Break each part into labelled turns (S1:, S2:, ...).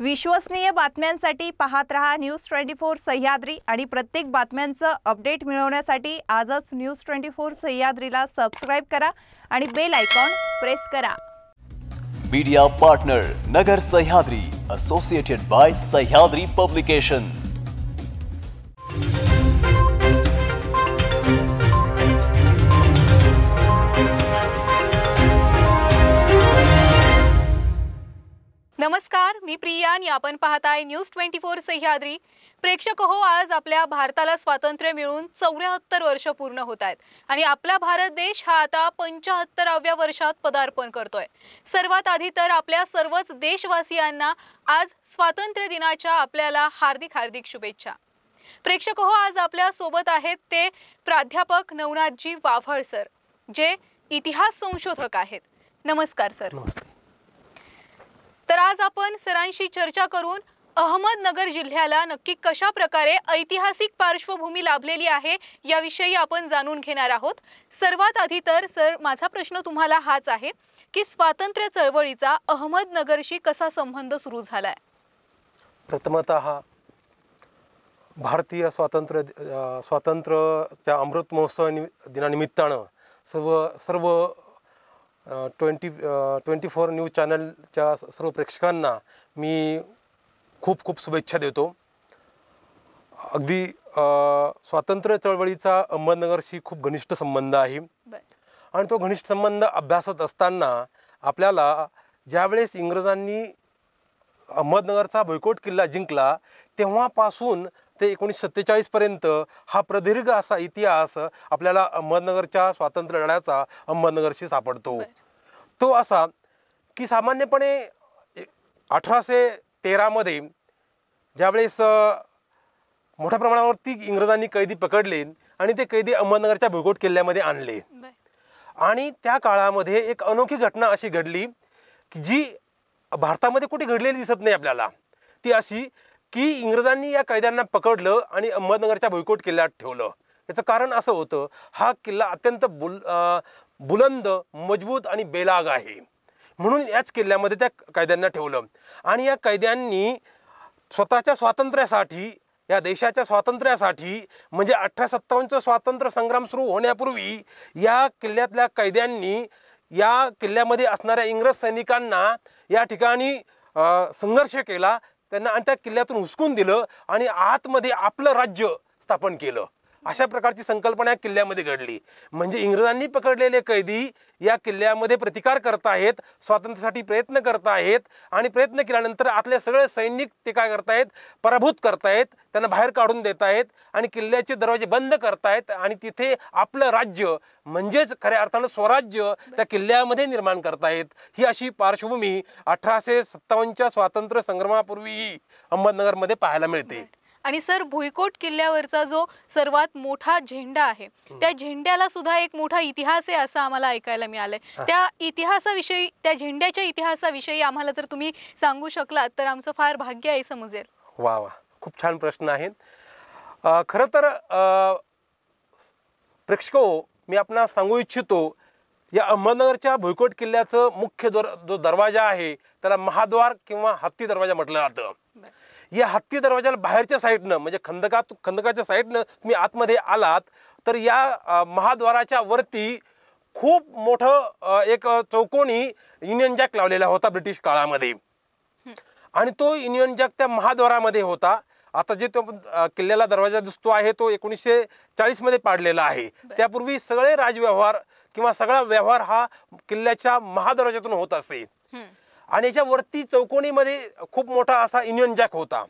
S1: विश्वसनीय बातम्यांसाठी पाहत रहा न्यूज ट्वेंटी फोर सह्याद्री आणि प्रत्येक बातम्यांचं अपडेट मिळवण्यासाठी आजच न्यूज ट्वेंटी फोर सह्याद्रीला सबस्क्राईब करा आणि बेल आयकॉन प्रेस करा media partner Nagar Sahyadri associated by Sahyadri publication नमस्कार मी प्रिया आणि आपण पाहताय न्यूज ट्वेंटी फोर सह्याद्री प्रेक्षक हो आज आपल्या भारताला स्वातंत्र्य मिळून चौऱ्याहत्तर वर्ष पूर्ण होत आहेत आणि आपला भारत देश हा आता पंचाहत्तराव्या वर्षात पदार्पण करतोय सर्वात आधी तर आपल्या सर्वच देशवासियांना आज स्वातंत्र्य दिनाच्या आपल्याला हार्दिक हार्दिक शुभेच्छा प्रेक्षक हो आज आपल्या सोबत आहेत ते प्राध्यापक नवनाथजी वाव्हाळ सर जे इतिहास संशोधक आहेत नमस्कार सर नमस्कार तर आज आपण सरांशी चर्चा करून अहमदनगर जिल्ह्याला नक्की कशा प्रकारे ऐतिहासिक पार्श्वभूमी लाभलेली आहे याविषयी आपण जाणून घेणार आहोत सर्वात आधी तर सर माझा प्रश्न तुम्हाला हाच आहे की स्वातंत्र्य चळवळीचा अहमदनगरशी कसा संबंध सुरू झाला
S2: प्रथमत भारतीय स्वातंत्र्य स्वातंत्र्य अमृत महोत्सव दिनानिमित्तानं सर्व सर्व ट्वेंटी ट्वेंटी फोर न्यूज चॅनलच्या सर्व प्रेक्षकांना मी खूप खूप शुभेच्छा देतो अगदी स्वातंत्र्य चळवळीचा अहमदनगरशी खूप घनिष्ठ संबंध आहे आणि तो घनिष्ठ संबंध अभ्यासत असताना आपल्याला ज्यावेळेस इंग्रजांनी अहमदनगरचा बैकोट किल्ला जिंकला तेव्हापासून ते एकोणीसशे सत्तेचाळीसपर्यंत हा प्रदीर्घ असा इतिहास आपल्याला अहमदनगरच्या स्वातंत्र्य लढ्याचा अहमदनगरशी सापडतो तो असा की सामान्यपणे अठराशे तेरामध्ये ज्यावेळेस मोठ्या प्रमाणावरती इंग्रजांनी कैदी पकडले आणि ते कैदी अहमदनगरच्या भुगोट किल्ल्यामध्ये आणले आणि त्या काळामध्ये एक अनोखी घटना अशी घडली की जी भारतामध्ये कुठे घडलेली दिसत नाही आपल्याला ती अशी की इंग्रजांनी या कैद्यांना पकडलं आणि अहमदनगरच्या भुईकोट किल्ल्यात ठेवलं याचं कारण असं होतं हा किल्ला अत्यंत बुल बुलंद मजबूत आणि बेलाग आहे म्हणून याच किल्ल्यामध्ये त्या कैद्यांना ठेवलं आणि या कैद्यांनी स्वतःच्या स्वातंत्र्यासाठी या देशाच्या स्वातंत्र्यासाठी म्हणजे अठरा सत्तावन्नचं स्वातंत्र्य संग्राम सुरू होण्यापूर्वी या किल्ल्यातल्या कैद्यांनी या किल्ल्यामध्ये असणाऱ्या इंग्रज सैनिकांना या ठिकाणी संघर्ष केला त्यांना आणि त्या किल्ल्यातून हुसकून दिलं आणि आतमध्ये आपलं राज्य स्थापन केलं अशा प्रकारची संकल्पना या किल्ल्यामध्ये घडली म्हणजे इंग्रजांनी पकडलेले कैदी या किल्ल्यामध्ये प्रतिकार करत आहेत स्वातंत्र्यासाठी प्रयत्न करत आहेत आणि प्रयत्न केल्यानंतर आपले सगळे सैनिक ते काय करतायत पराभूत करतायत त्यांना बाहेर काढून देत आहेत आणि किल्ल्याचे दरवाजे बंद करतायत आणि तिथे आपलं राज्य म्हणजेच खऱ्या अर्थानं स्वराज्य त्या किल्ल्यामध्ये निर्माण करतायत ही अशी पार्श्वभूमी अठराशे सत्तावन्नच्या स्वातंत्र्य संग्रमापूर्वीही अहमदनगरमध्ये पाहायला मिळते
S1: आणि सर भुईकोट किल्ल्यावरचा जो सर्वात मोठा झेंडा आहे त्या झेंड्याला सुद्धा एक मोठा इतिहास आहे असं आम्हाला ऐकायला मिळालंय त्या इतिहासाविषयी त्या झेंड्याच्या इतिहासाविषयी आम्हाला जर तुम्ही सांगू शकलात तर आमचं फार भाग्य आहे समजेल
S2: वा वा खूप छान प्रश्न आहेत खरं तर प्रेक्षको मी आपण सांगू इच्छितो या अहमदनगरच्या भुईकोट किल्ल्याचं मुख्य दर जो दरवाजा आहे त्याला महाद्वार किंवा हत्ती दरवाजा म्हटलं जातं या हत्ती दरवाजाला बाहेरच्या साईडनं म्हणजे खंदकात खंदकाच्या साईडनं तुम्ही आतमध्ये आलात तर या महाद्वाराच्या वरती खूप मोठं एक चौकोनी युनियन जॅक लावलेला होता ब्रिटिश काळामध्ये आणि तो युनियन जॅक त्या महाद्वारामध्ये होता आता जे तो किल्ल्याला दरवाजा दिसतो आहे तो एकोणीसशे चाळीसमध्ये पाडलेला आहे त्यापूर्वी सगळे राजव्यवहार किंवा सगळा व्यवहार हा किल्ल्याच्या महादरवाज्यातून होत असे आणि याच्यावरती चौकोनीमध्ये खूप मोठा असा युनियन जॅक होता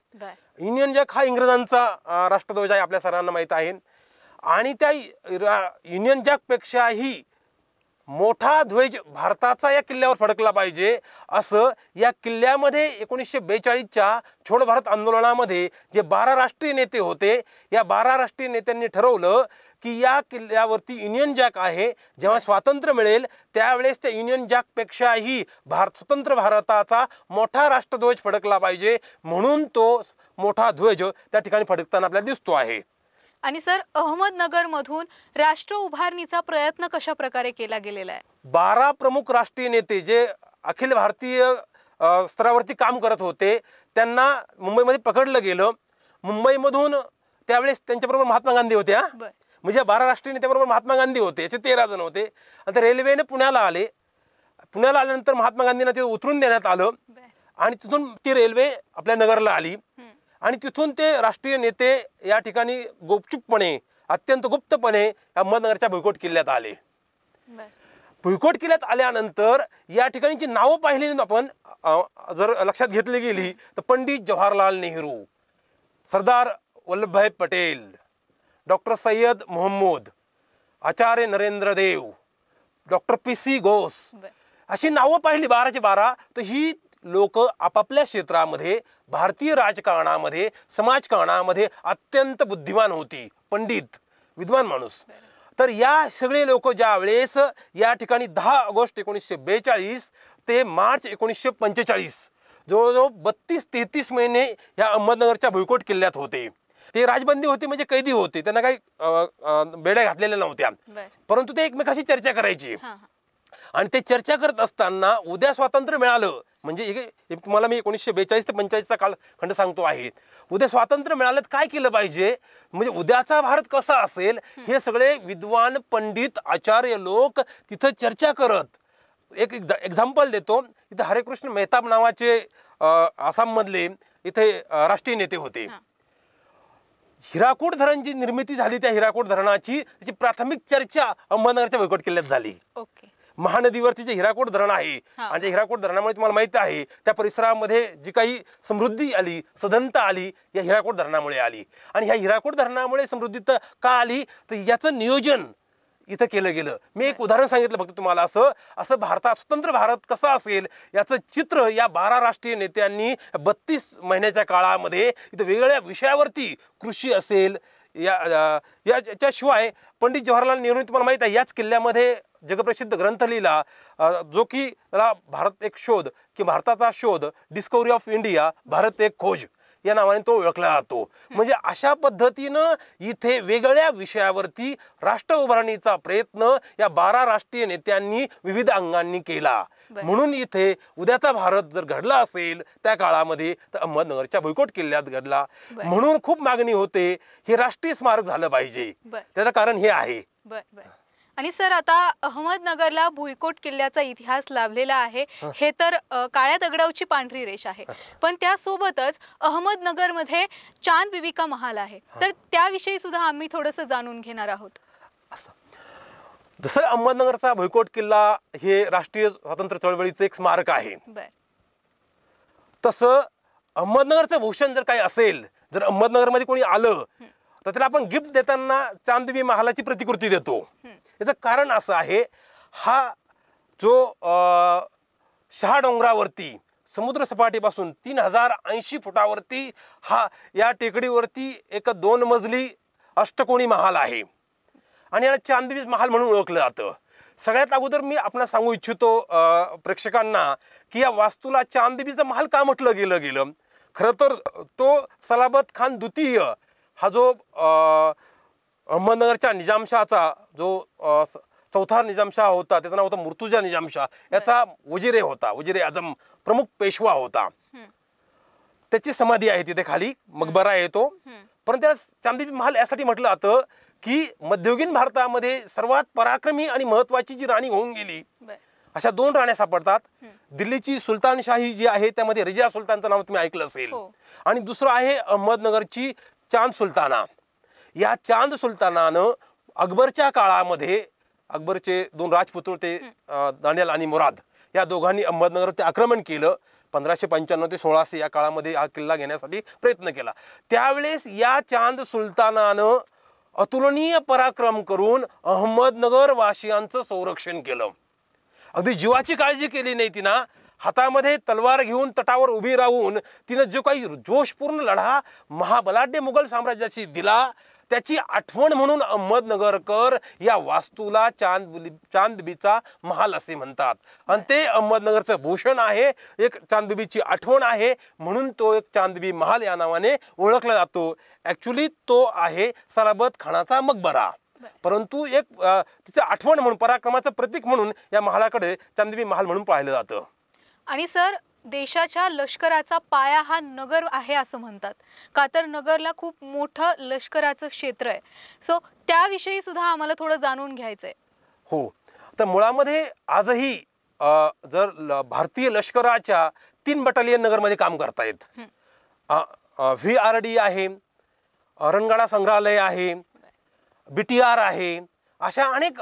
S2: युनियन जॅक हा इंग्रजांचा राष्ट्रध्वज आहे आपल्या सर्वांना माहीत आहे आणि त्या युनियन पेक्षाही मोठा ध्वज भारताचा या किल्ल्यावर फडकला पाहिजे असं या किल्ल्यामध्ये एकोणीसशे बेचाळीसच्या छोड भारत आंदोलनामध्ये जे बारा राष्ट्रीय नेते होते या बारा राष्ट्रीय नेत्यांनी ठरवलं की या किल्ल्यावरती युनियन जॅक आहे जेव्हा स्वातंत्र्य मिळेल त्यावेळेस त्या युनियन जॅकपेक्षाही भारत स्वतंत्र भारताचा मोठा राष्ट्रध्वज फडकला पाहिजे म्हणून तो मोठा ध्वज त्या ठिकाणी फडकताना आपल्याला दिसतो आहे
S1: आणि सर अहमदनगरमधून राष्ट्र उभारणीचा प्रयत्न कशा प्रकारे केला गेलेला आहे
S2: बारा प्रमुख राष्ट्रीय नेते जे अखिल भारतीय स्तरावरती काम करत होते त्यांना मुंबईमध्ये पकडलं गेलं मुंबईमधून त्यावेळेस त्यांच्याबरोबर महात्मा गांधी होत्या म्हणजे बारा राष्ट्रीय नेत्याबरोबर महात्मा गांधी होते याचे तेरा जण होते आणि रेल्वेने पुण्याला आले पुण्याला आल्यानंतर महात्मा गांधींना ते उतरून देण्यात आलं आणि तिथून ती रेल्वे आपल्या नगरला आली आणि तिथून ते राष्ट्रीय नेते या ठिकाणी गुपचूपपणे अत्यंत गुप्तपणे अहमदनगरच्या भुईकोट किल्ल्यात आले भुईकोट किल्ल्यात आल्यानंतर या ठिकाणीची नावं पाहिली आपण जर लक्षात घेतली गेली तर Pandit Jawaharlal Nehru Sardar Vallabhbhai Patel doctor Sayyad Mohammad Acharya Narendra Dev doctor P C Ghosh अशी नावं पाहिली बाराचे बारा तर ही लोक आपापल्या क्षेत्रामध्ये भारतीय राजकारणामध्ये समाजकारणामध्ये अत्यंत बुद्धिमान होती पंडित विद्वान माणूस तर या सगळे लोक ज्या वेळेस या ठिकाणी दहा ऑगस्ट एकोणीसशे बेचाळीस ते मार्च एकोणीसशे पंचेचाळीस जवळजवळ बत्तीस तेहतीस महिने या अहमदनगरच्या भुईकोट किल्ल्यात होते ते राजबंदी होती म्हणजे कैदी होते त्यांना काही बेड्या घातलेल्या नव्हत्या परंतु ते एकमेकाशी चर्चा करायची आणि ते चर्चा करत असताना उद्या स्वातंत्र्य मिळालं म्हणजे तुम्हाला मी एकोणीसशे बेचाळीस ते पंचेचाळीसचा खंड सांगतो आहे उद्या स्वातंत्र्य मिळालं काय केलं पाहिजे म्हणजे उद्याचा भारत कसा असेल हे सगळे विद्वान पंडित आचार्य लोक तिथं चर्चा करत एक एक्झाम्पल देतो इथं हरेकृष्ण मेहताब नावाचे आसाम मधले इथे राष्ट्रीय नेते होते हिराकोट धरणाची निर्मिती झाली त्या हिराकोट धरणाची त्याची प्राथमिक चर्चा अहमदनगरच्या वैकोट किल्ल्यात झाली महानदीवरती जे हिराकोट धरण आहे आणि त्या हिराकोट धरणामुळे तुम्हाला माहिती आहे त्या परिसरामध्ये जी काही समृद्धी आली सधनता आली या हिराकोट धरणामुळे आली आणि ह्या हिराकोट धरणामुळे समृद्धी का आली तर याचं नियोजन इथं केलं गेलं मी एक उदाहरण सांगितलं फक्त तुम्हाला असं असं भारतात स्वतंत्र भारत कसा असेल याचं चित्र या बारा राष्ट्रीय नेत्यांनी बत्तीस महिन्याच्या काळामध्ये इथं वेगवेगळ्या विषयावरती कृषी असेल या याच्याशिवाय पंडित जवाहरलाल नेहरू तुम्हाला माहीत आहे याच किल्ल्यामध्ये जगप्रसिद्ध ग्रंथ लिहिला जो की भारत एक शोध की भारताचा शोध डिस्कवरी ऑफ इंडिया भारत एक खोज या नावाने तो ओळखला जातो म्हणजे अशा पद्धतीनं इथे वेगळ्या विषयावरती राष्ट्र उभारणीचा प्रयत्न या बारा राष्ट्रीय नेत्यांनी विविध अंगांनी केला म्हणून इथे उद्याचा भारत जर घडला असेल त्या काळामध्ये तर अहमदनगरच्या भुईकोट किल्ल्यात घडला म्हणून खूप मागणी होते हे राष्ट्रीय स्मारक झालं पाहिजे त्याचं कारण हे आहे
S1: आणि सर आता अहमदनगरला भुईकोट किल्ल्याचा इतिहास लाभलेला आहे हे तर काळ्या दगडावची पांढरी रेष आहे पण त्यासोबतच मध्ये चांद बिबिका महाल आहे तर त्याविषयी सुद्धा आम्ही थोडस जाणून घेणार आहोत
S2: जसं अहमदनगरचा भुईकोट किल्ला हे राष्ट्रीय स्वातंत्र्य चळवळीचं एक स्मारक आहे तसं अहमदनगरचं भूषण जर काही असेल जर अहमदनगरमध्ये कोणी आलं तर त्याला आपण गिफ्ट देताना चांदवी महालाची प्रतिकृती देतो याचं कारण असं आहे हा जो शहा डोंगरावरती समुद्र सपाटीपासून तीन हजार ऐंशी फुटावरती हा या टेकडीवरती एक दोन मजली अष्टकोणी महाल आहे आणि याला चांदवी महाल म्हणून ओळखलं जातं सगळ्यात अगोदर मी आपण सांगू इच्छितो प्रेक्षकांना की या वास्तूला चांदबीचं महाल का म्हटलं गेलं गेलं खरं तर तो सलाबत खान द्वितीय हा जो अहमदनगरच्या निजामशाहचा जो चौथा निजामशाह होता त्याचं नाव होतं मृतुजा निजामशाह याचा वजिरे होता वजिरे आजम प्रमुख पेशवा होता त्याची समाधी आहे तिथे खाली मकबरा येतो पण त्या चांदीपी महाल यासाठी म्हटलं जातं की मध्ययुगीन भारतामध्ये सर्वात पराक्रमी आणि महत्वाची जी राणी होऊन गेली अशा दोन राण्या सापडतात दिल्लीची सुलतानशाही जी आहे त्यामध्ये रिजिया सुलतानचं नाव तुम्ही ऐकलं असेल हो. आणि दुसरं आहे अहमदनगरची चांद सुलताना या चांद सुलतानानं अकबरच्या काळामध्ये अकबरचे दोन राजपुत्र होते दानियल आणि मुराद या दोघांनी ते आक्रमण केलं पंधराशे पंच्याण्णव ते सोळाशे या काळामध्ये हा किल्ला घेण्यासाठी प्रयत्न केला त्यावेळेस या चांद सुलतानानं अतुलनीय पराक्रम करून अहमदनगर वासियांचं संरक्षण केलं अगदी जीवाची काळजी केली नाही तिना हातामध्ये तलवार घेऊन तटावर उभी राहून तिनं जो काही जोशपूर्ण लढा महाबलाढ्य मुघल साम्राज्याशी दिला त्याची आठवण म्हणून अहमदनगरकर या वास्तूला चांद चांदबीचा महाल असे म्हणतात आणि ते अहमदनगरचं भूषण आहे एक चांदबीची आठवण आहे म्हणून तो एक चांदबी महाल या नावाने ओळखला जातो ॲक्च्युली तो आहे सराबत खानाचा मकबरा परंतु एक तिचं आठवण म्हणून पराक्रमाचं प्रतीक म्हणून या महालाकडे चांदबी महाल म्हणून पाहिलं जातं
S1: आणि सर देशाच्या लष्कराचा पाया हा नगर आहे असं म्हणतात का तर नगरला खूप मोठं लष्कराचं क्षेत्र आहे सो त्याविषयी सुद्धा आम्हाला थोडं जाणून घ्यायचंय
S2: हो तर मुळामध्ये आजही जर भारतीय लष्कराच्या तीन बटालियन नगरमध्ये काम करतायत व्ही आर डी आहे रणगाडा संग्रहालय आहे बी टी आर आहे अशा अनेक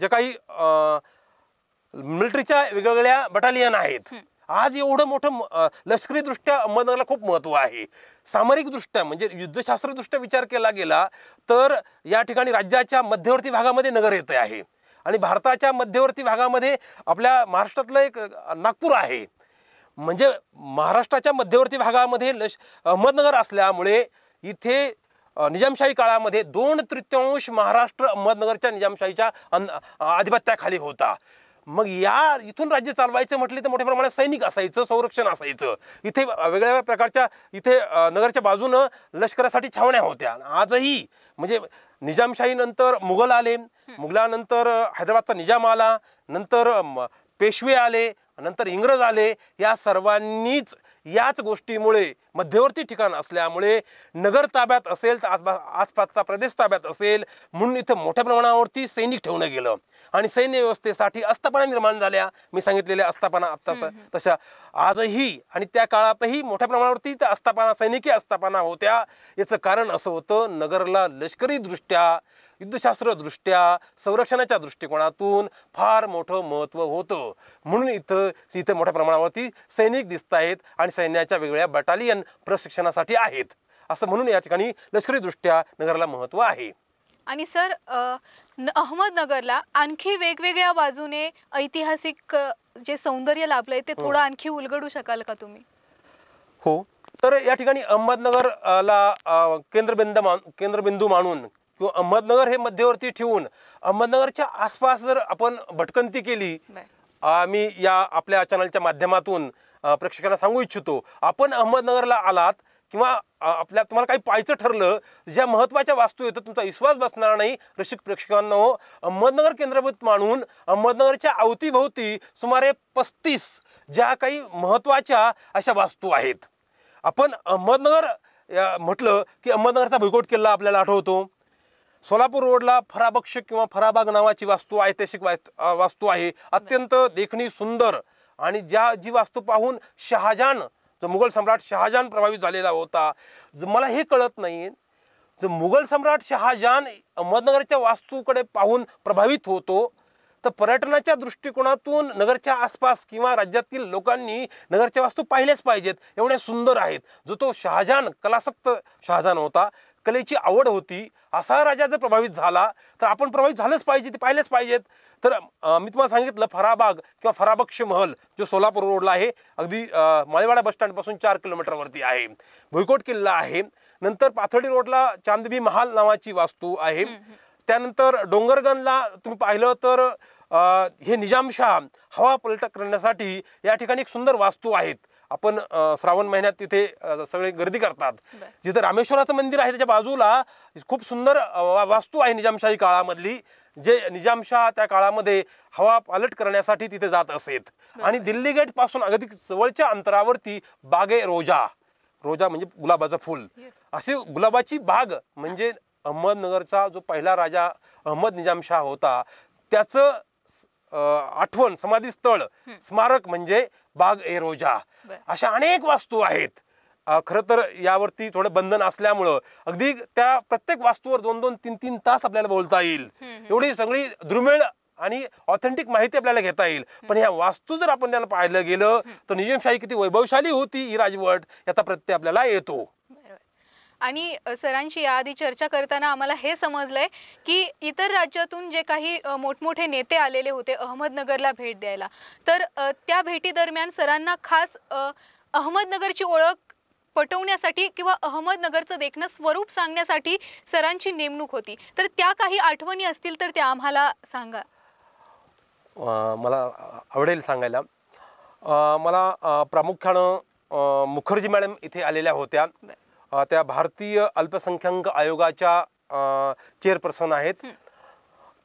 S2: जे काही मिलिटरीच्या वेगवेगळ्या बटालियन आहेत आज एवढं मोठं लष्करी दृष्ट्या अहमदनगरला खूप महत्व आहे सामरिक दृष्ट्या म्हणजे युद्धशास्त्रदृष्ट्या विचार केला गेला तर या ठिकाणी राज्याच्या मध्यवर्ती भागामध्ये नगर येते आहे आणि भारताच्या मध्यवर्ती भागामध्ये आपल्या महाराष्ट्रातलं एक नागपूर आहे म्हणजे महाराष्ट्राच्या मध्यवर्ती भागामध्ये लश अहमदनगर असल्यामुळे इथे निजामशाही काळामध्ये दोन तृतीयांश महाराष्ट्र अहमदनगरच्या निजामशाहीच्या आधिपत्याखाली होता मग या इथून राज्य चालवायचं म्हटले तर मोठ्या प्रमाणात सैनिक असायचं संरक्षण असायचं इथे वेगळ्या प्रकारच्या इथे नगरच्या बाजूनं लष्करासाठी छावण्या होत्या आजही म्हणजे निजामशाहीनंतर मुघल आले मुघलानंतर हैदराबादचा निजाम आला नंतर पेशवे आले नंतर इंग्रज आले या सर्वांनीच याच गोष्टीमुळे मध्यवर्ती ठिकाण असल्यामुळे नगर ताब्यात असेल तर आसपास आसपासचा प्रदेश ताब्यात असेल म्हणून इथं मोठ्या प्रमाणावरती सैनिक ठेवणं गेलं आणि सैन्य व्यवस्थेसाठी आस्थापना निर्माण झाल्या मी सांगितलेल्या आस्थापना आत्ता तशा आजही आणि त्या काळातही मोठ्या प्रमाणावरती त्या आस्थापना सैनिकी आस्थापना होत्या याचं कारण असं होतं नगरला लष्करी दृष्ट्या युद्धशास्त्र दृष्ट्या संरक्षणाच्या दृष्टिकोनातून फार मोठं महत्त्व होतं म्हणून इथं इथं मोठ्या प्रमाणावरती सैनिक दिसत आहेत आणि सैन्याच्या वेगवेगळ्या बटालियन प्रशिक्षणासाठी आहेत असं म्हणून या ठिकाणी लष्करी दृष्ट्या नगरला महत्व आहे
S1: आणि सर अहमदनगरला आणखी वेगवेगळ्या बाजूने ऐतिहासिक जे सौंदर्य लाभलंय ते थोडं हो. आणखी उलगडू शकाल का तुम्ही
S2: हो तर या ठिकाणी अहमदनगरला केंद्रबिंद मान केंद्रबिंदू मानून किंवा अहमदनगर हे मध्यवर्ती ठेवून अहमदनगरच्या आसपास जर आपण भटकंती केली आम्ही या आपल्या चॅनलच्या माध्यमातून प्रेक्षकांना सांगू इच्छितो आपण अहमदनगरला आलात किंवा आपल्या तुम्हाला काही पाहायचं ठरलं ज्या महत्त्वाच्या वास्तू येतो तुमचा विश्वास बसणार नाही रसिक प्रेक्षकांना अहमदनगर केंद्रभूत मानून अहमदनगरच्या अवतीभोवती सुमारे पस्तीस ज्या काही महत्त्वाच्या अशा वास्तू आहेत आपण अहमदनगर म्हटलं की अहमदनगरचा भुईकोट किल्ला आपल्याला आठवतो सोलापूर रोडला फराबक्ष किंवा फराबाग नावाची वास्तू ऐतिहासिक वास्तू आहे अत्यंत देखणी सुंदर आणि ज्या जी वास्तू पाहून शहाजहान जो मुघल सम्राट शहाजान प्रभावित झालेला होता मला हे कळत नाही जर मुघल सम्राट शहाजहान अहमदनगरच्या वास्तूकडे पाहून प्रभावित होतो तर पर्यटनाच्या दृष्टिकोनातून नगरच्या आसपास किंवा राज्यातील लोकांनी नगरच्या वास्तू पाहिल्याच पाहिजेत एवढ्या सुंदर आहेत जो तो शहाजान कलासक्त शहाजान होता कलेची आवड होती असा राजा जर प्रभावित झाला तर आपण प्रभावित झालंच पाहिजे ते पाहिलेच पाहिजेत तर मी तुम्हाला सांगितलं फराबाग किंवा फराबक्ष महल जो सोलापूर रोडला आहे अगदी माळेवाडा बस स्टँडपासून चार किलोमीटरवरती आहे भुईकोट किल्ला आहे नंतर पाथर्डी रोडला चांदबी महाल नावाची वास्तू आहे त्यानंतर डोंगरगनला तुम्ही पाहिलं तर हे निजामशाह हवा पलट करण्यासाठी या ठिकाणी एक सुंदर वास्तू आहेत आपण श्रावण महिन्यात तिथे सगळे गर्दी करतात जिथं रामेश्वराचं मंदिर आहे त्याच्या बाजूला खूप सुंदर वास्तू आहे निजामशाही काळामधली जे निजामशाह त्या काळामध्ये हवा पालट करण्यासाठी तिथे जात असत आणि दिल्ली गेट पासून अगदी जवळच्या अंतरावरती बागे रोजा रोजा म्हणजे गुलाबाचं फुल अशी गुलाबाची बाग म्हणजे अहमदनगरचा जो पहिला राजा अहमद निजामशाह होता त्याचं आठवण समाधी स्थळ स्मारक म्हणजे बाग ए रोजा अशा अनेक वास्तू आहेत खरं तर यावरती थोडं बंधन असल्यामुळं अगदी त्या प्रत्येक वास्तूवर दोन दोन तीन तीन तास आपल्याला बोलता येईल एवढी सगळी दुर्मिळ आणि ऑथेंटिक माहिती आपल्याला घेता येईल पण ह्या वास्तू जर आपण त्यांना पाहिलं गेलं तर निजामशाही किती वैभवशाली होती ही राजवट याचा प्रत्यय आपल्याला येतो
S1: आणि सरांशी याआधी चर्चा करताना आम्हाला हे समजलंय की इतर राज्यातून जे काही मोठमोठे नेते आलेले होते अहमदनगरला भेट द्यायला तर त्या भेटीदरम्यान सरांना खास अहमदनगरची ओळख पटवण्यासाठी किंवा अहमदनगरचं देखणं स्वरूप सांगण्यासाठी सरांची नेमणूक होती तर त्या काही आठवणी असतील तर त्या आम्हाला सांगा
S2: मला आवडेल सांगायला मला प्रामुख्यानं मुखर्जी मॅडम इथे आलेल्या होत्या त्या भारतीय अल्पसंख्याक आयोगाच्या चेअरपर्सन आहेत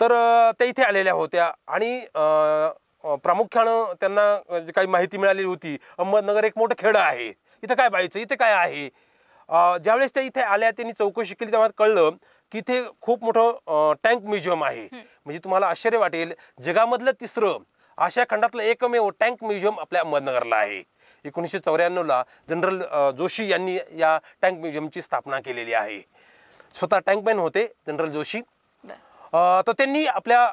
S2: तर त्या इथे आलेल्या होत्या आणि प्रामुख्यानं त्यांना जे म्हणजे काही माहिती मिळाली होती अहमदनगर एक मोठं खेडं आहे इथं काय पाहायचं इथे काय आहे ज्यावेळेस त्या इथे आल्या त्यांनी चौकशी केली तेव्हा कळलं की इथे खूप मोठं टँक म्युझियम आहे म्हणजे तुम्हाला आश्चर्य वाटेल जगामधलं तिसरं आशिया खंडातलं एकमेव टँक म्युझियम आपल्या अहमदनगरला आहे एकोणीसशे चौऱ्याण्णवला जनरल जोशी यांनी या टँक म्युझियमची स्थापना केलेली आहे स्वतः टँकमॅन होते जनरल जोशी तर त्यांनी आपल्या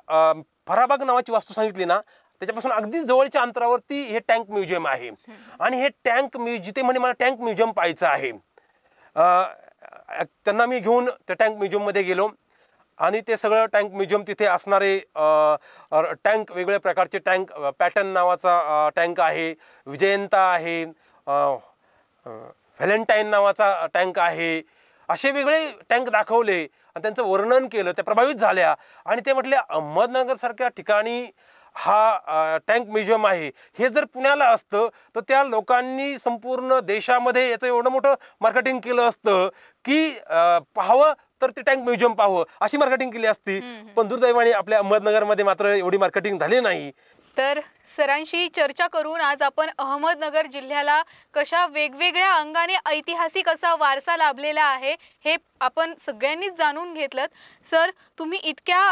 S2: फराबाग नावाची वास्तू सांगितली ना त्याच्यापासून अगदी जवळच्या अंतरावरती हे टँक म्युझियम आहे आणि हे टँक म्युझियम ते म्हणजे मला टँक म्युझियम पाहायचं आहे त्यांना मी घेऊन त्या टँक म्युझियममध्ये गेलो आणि ते सगळं टँक म्युझियम तिथे असणारे टँक वेगवेगळ्या प्रकारचे टँक पॅटर्न नावाचा टँक आहे विजयंता आहे व्हॅलेंटाईन नावाचा टँक आहे असे वेगळे टँक दाखवले आणि त्यांचं वर्णन केलं त्या प्रभावित झाल्या आणि ते म्हटले अहमदनगरसारख्या ठिकाणी हा टँक म्युझियम आहे हे जर पुण्याला असतं तर त्या लोकांनी संपूर्ण देशामध्ये याचं एवढं मोठं मार्केटिंग केलं असतं की पाहावं तर ती टँक म्युझियम पाहू अशी मार्केटिंग केली असती पण दुर्दैवाने आपल्या अहमदनगरमध्ये मात्र एवढी मार्केटिंग झाली नाही
S1: तर सरांशी चर्चा करून आज आपण अहमदनगर जिल्ह्याला कशा वेगवेगळ्या अंगाने ऐतिहासिक असा वारसा लाभलेला आहे हे आपण सगळ्यांनीच जाणून घेतलं सर तुम्ही इतक्या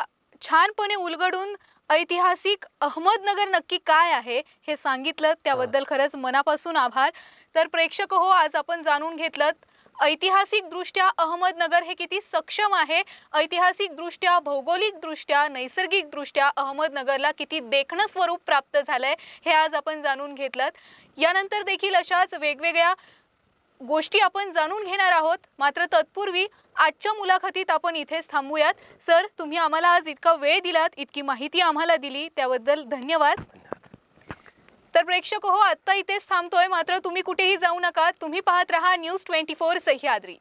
S1: छानपणे उलगडून ऐतिहासिक अहमदनगर नक्की काय आहे हे सांगितलं त्याबद्दल खरंच मनापासून आभार तर प्रेक्षक हो आज आपण जाणून घेतलं ऐतिहासिकदृष्ट्या अहमदनगर हे किती सक्षम आहे ऐतिहासिकदृष्ट्या भौगोलिकदृष्ट्या नैसर्गिकदृष्ट्या अहमदनगरला किती देखणं स्वरूप प्राप्त झालंय आहे हे आज आपण जाणून घेतलं यानंतर देखील अशाच वेगवेगळ्या गोष्टी आपण जाणून घेणार आहोत मात्र तत्पूर्वी आजच्या मुलाखतीत आपण इथेच थांबूयात सर तुम्ही आम्हाला आज इतका वेळ दिलात इतकी माहिती आम्हाला दिली त्याबद्दल धन्यवाद तर प्रेक्षक हो आत्ता इथेच थांबतोय मात्र तुम्ही कुठेही जाऊ नका तुम्ही पाहत रहा न्यूज ट्वेंटी फोर सह्याद्री